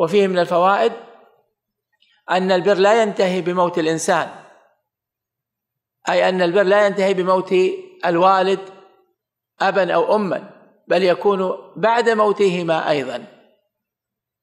وفيه من الفوائد أن البر لا ينتهي بموت الإنسان أي أن البر لا ينتهي بموت الوالد أبا أو أما بل يكون بعد موتهما أيضا